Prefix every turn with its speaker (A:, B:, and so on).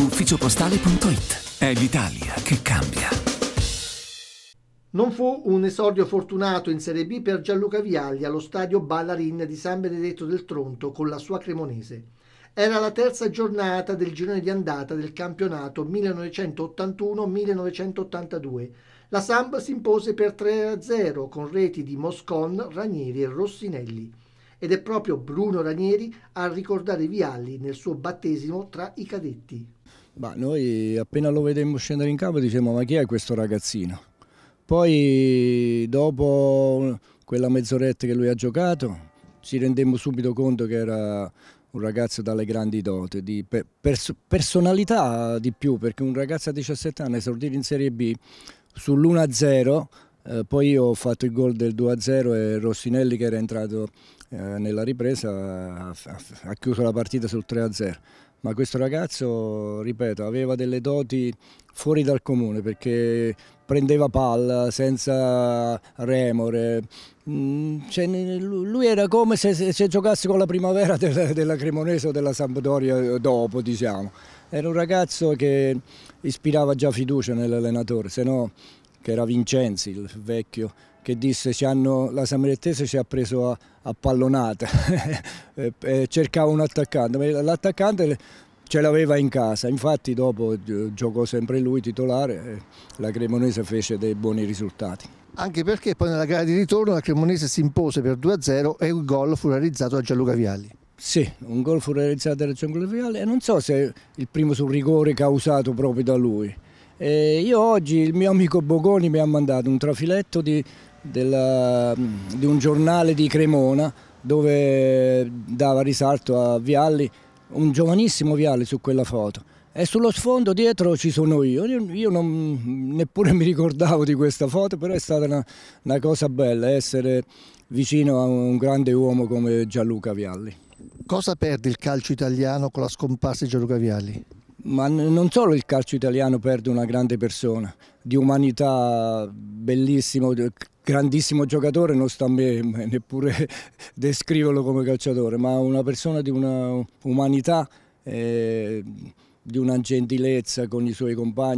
A: ufficiopostale.it. È l'Italia che cambia. Non fu un esordio fortunato in Serie B per Gianluca Vialli allo stadio Ballarin di San Benedetto del Tronto con la sua Cremonese. Era la terza giornata del girone di andata del campionato 1981-1982. La Samp si impose per 3-0 con reti di Moscon, Ranieri e Rossinelli. Ed è proprio Bruno Ranieri a ricordare Vialli nel suo battesimo tra i cadetti.
B: Bah, noi appena lo vedemmo scendere in campo dicevamo ma chi è questo ragazzino? Poi dopo quella mezz'oretta che lui ha giocato ci rendemmo subito conto che era un ragazzo dalle grandi dote, di pers personalità di più, perché un ragazzo a 17 anni esordire in Serie B sull'1-0 eh, poi io ho fatto il gol del 2-0 e Rossinelli che era entrato eh, nella ripresa ha, ha, chiuso la partita sul 3-0. Ma questo ragazzo, ripeto, aveva delle doti fuori dal comune perché prendeva palla senza remore. Mm, cioè, lui era come se, se, giocasse con la primavera della, della Cremonese o della Sampdoria eh, dopo, diciamo. Era un ragazzo che ispirava già fiducia nell'allenatore, se no che era Vincenzi, il vecchio, che disse hanno, la Samarittese ci ha preso a, a pallonata, cercava un attaccante, l'attaccante ce l'aveva in casa, infatti dopo giocò sempre lui titolare e la Cremonese fece dei buoni risultati.
A: Anche perché poi nella gara di ritorno la Cremonese si impose per 2-0 e un gol fu realizzato da Gianluca Vialli. Sì, un gol fu realizzato da Gianluca Vialli e non so se il primo
B: sul rigore causato proprio da lui e io oggi, il mio amico Bogoni mi ha mandato un trafiletto di, della, di un giornale di Cremona dove dava risalto a Vialli, un giovanissimo Vialli su quella foto e sullo sfondo dietro ci sono io. Io non, neppure mi ricordavo di questa foto, però è stata una, una, cosa bella essere vicino a un grande uomo come Gianluca Vialli. Cosa perde il calcio italiano con la scomparsa di Gianluca Vialli? Ma non solo il calcio italiano perde una grande persona, di umanità bellissimo, grandissimo giocatore, non sta a me neppure descriverlo come calciatore, ma una persona di una umanità, eh, di una gentilezza con i suoi compagni.